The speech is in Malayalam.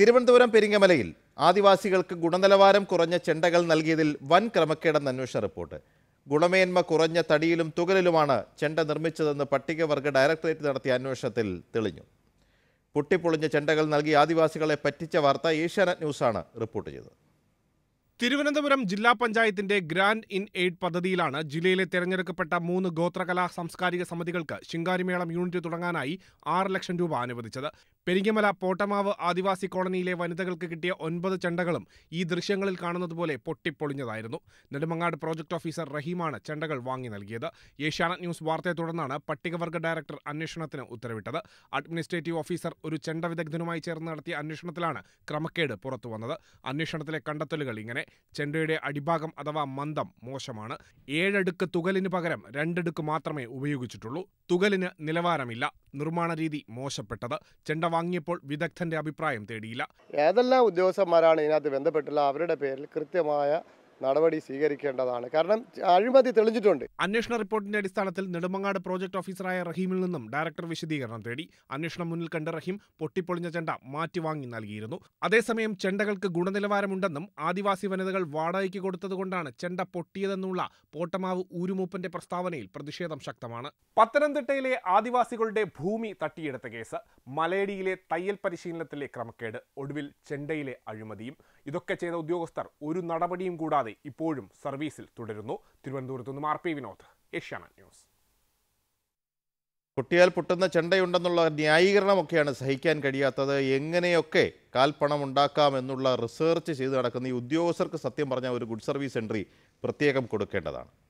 തിരുവനന്തപുരം പെരിങ്ങമലയിൽ ആദിവാസികൾക്ക് ഗുണനിലവാരം കുറഞ്ഞ ചെണ്ടകൾ നൽകിയതിൽ വൻ ക്രമക്കേടെന്ന് അന്വേഷണ റിപ്പോർട്ട് ഗുണമേന്മ കുറഞ്ഞ തടിയിലും തുകലിലുമാണ് ചെണ്ട നിർമ്മിച്ചതെന്ന് പട്ടികവർഗ ഡയറക്ടറേറ്റ് നടത്തിയ അന്വേഷണത്തിൽ തെളിഞ്ഞു പൊട്ടിപ്പൊളിഞ്ഞ ചെണ്ടകൾ നൽകി ആദിവാസികളെ പറ്റിച്ച വാർത്ത ഏഷ്യാനെറ്റ് ന്യൂസാണ് റിപ്പോർട്ട് ചെയ്തത് തിരുവനന്തപുരം ജില്ലാ പഞ്ചായത്തിന്റെ ഗ്രാൻഡ് ഇൻ എയ്ഡ് പദ്ധതിയിലാണ് ജില്ലയിലെ തെരഞ്ഞെടുക്കപ്പെട്ട മൂന്ന് ഗോത്രകലാ സാംസ്കാരിക സമിതികൾക്ക് ശിങ്കാരിമേളം യൂണിറ്റ് തുടങ്ങാനായി ആറ് ലക്ഷം രൂപ അനുവദിച്ചത് പെരിങ്ങമല പോട്ടമാവ് ആദിവാസി കോളനിയിലെ വനിതകൾക്ക് കിട്ടിയ ഒൻപത് ചെണ്ടകളും ഈ ദൃശ്യങ്ങളിൽ കാണുന്നതുപോലെ പൊട്ടിപ്പൊളിഞ്ഞതായിരുന്നു നെടുമങ്ങാട് പ്രോജക്ട് ഓഫീസർ റഹീമാണ് ചെണ്ടകൾ വാങ്ങി നൽകിയത് ഏഷ്യാനെറ്റ് ന്യൂസ് വാർത്തയെ തുടർന്നാണ് പട്ടികവർഗ ഡയറക്ടർ അന്വേഷണത്തിന് ഉത്തരവിട്ടത് അഡ്മിനിസ്ട്രേറ്റീവ് ഓഫീസർ ഒരു ചെണ്ട വിദഗ്ധനുമായി ചേർന്ന് നടത്തിയ അന്വേഷണത്തിലാണ് ക്രമക്കേട് പുറത്തുവന്നത് അന്വേഷണത്തിലെ കണ്ടെത്തലുകൾ ഇങ്ങനെ ചെണ്ടയുടെ അടിഭാഗം അഥവാ മന്ദം മോശമാണ് ഏഴടുക്ക് തുകലിന് പകരം രണ്ടടുക്ക് മാത്രമേ ഉപയോഗിച്ചിട്ടുള്ളൂ തുകലിന് നിലവാരമില്ല നിർമ്മാണ രീതി മോശപ്പെട്ടത് ചെണ്ട വാങ്ങിയപ്പോൾ വിദഗ്ധന്റെ അഭിപ്രായം തേടിയില്ല ഏതെല്ലാം ഉദ്യോഗസ്ഥന്മാരാണ് ഇതിനകത്ത് ബന്ധപ്പെട്ടുള്ള അവരുടെ പേരിൽ കൃത്യമായ നടപടി സ്വീകരിക്കേണ്ടതാണ് കാരണം അഴിമതി തെളിഞ്ഞിട്ടുണ്ട് അന്വേഷണ റിപ്പോർട്ടിന്റെ അടിസ്ഥാനത്തിൽ നെടുമങ്ങാട് പ്രോജക്ട് ഓഫീസറായ റഹീമിൽ നിന്നും ഡയറക്ടർ വിശദീകരണം തേടി അന്വേഷണം മുന്നിൽ കണ്ട റഹീം പൊട്ടിപ്പൊളിഞ്ഞ ചെണ്ട മാറ്റിവാങ്ങി നൽകിയിരുന്നു അതേസമയം ചെണ്ടകൾക്ക് ഗുണനിലവാരമുണ്ടെന്നും ആദിവാസി വനിതകൾ വാടകയ്ക്ക് കൊടുത്തതുകൊണ്ടാണ് ചെണ്ട പൊട്ടിയതെന്നുള്ള പോട്ടമാവ് ഊരുമൂപ്പന്റെ പ്രസ്താവനയിൽ പ്രതിഷേധം ശക്തമാണ് പത്തനംതിട്ടയിലെ ആദിവാസികളുടെ ഭൂമി തട്ടിയെടുത്ത കേസ് മലയടിയിലെ തയ്യൽ പരിശീലനത്തിലെ ക്രമക്കേട് ഒടുവിൽ ചെണ്ടയിലെ അഴിമതിയും ഇതൊക്കെ ചെയ്ത ഉദ്യോഗസ്ഥർ ഒരു നടപടിയും കൂടാതെ ലോറി ഇപ്പോഴും സർവീസിൽ തുടരുന്നു തിരുവനന്തപുരത്ത് നിന്നും R P Vinod Asianet news കുട്ടിയാൽ പൊട്ടുന്ന ചെണ്ടയുണ്ടെന്നുള്ള ന്യായീകരണമൊക്കെയാണ് സഹിക്കാൻ കഴിയാത്തത് എങ്ങനെയൊക്കെ കാൽപ്പണം ഉണ്ടാക്കാം എന്നുള്ള റിസർച്ച് ചെയ്ത് നടക്കുന്ന ഈ ഉദ്യോഗസ്ഥർക്ക് സത്യം പറഞ്ഞ ഒരു ഗുഡ് സർവീസ് എൻട്രി പ്രത്യേകം കൊടുക്കേണ്ടതാണ്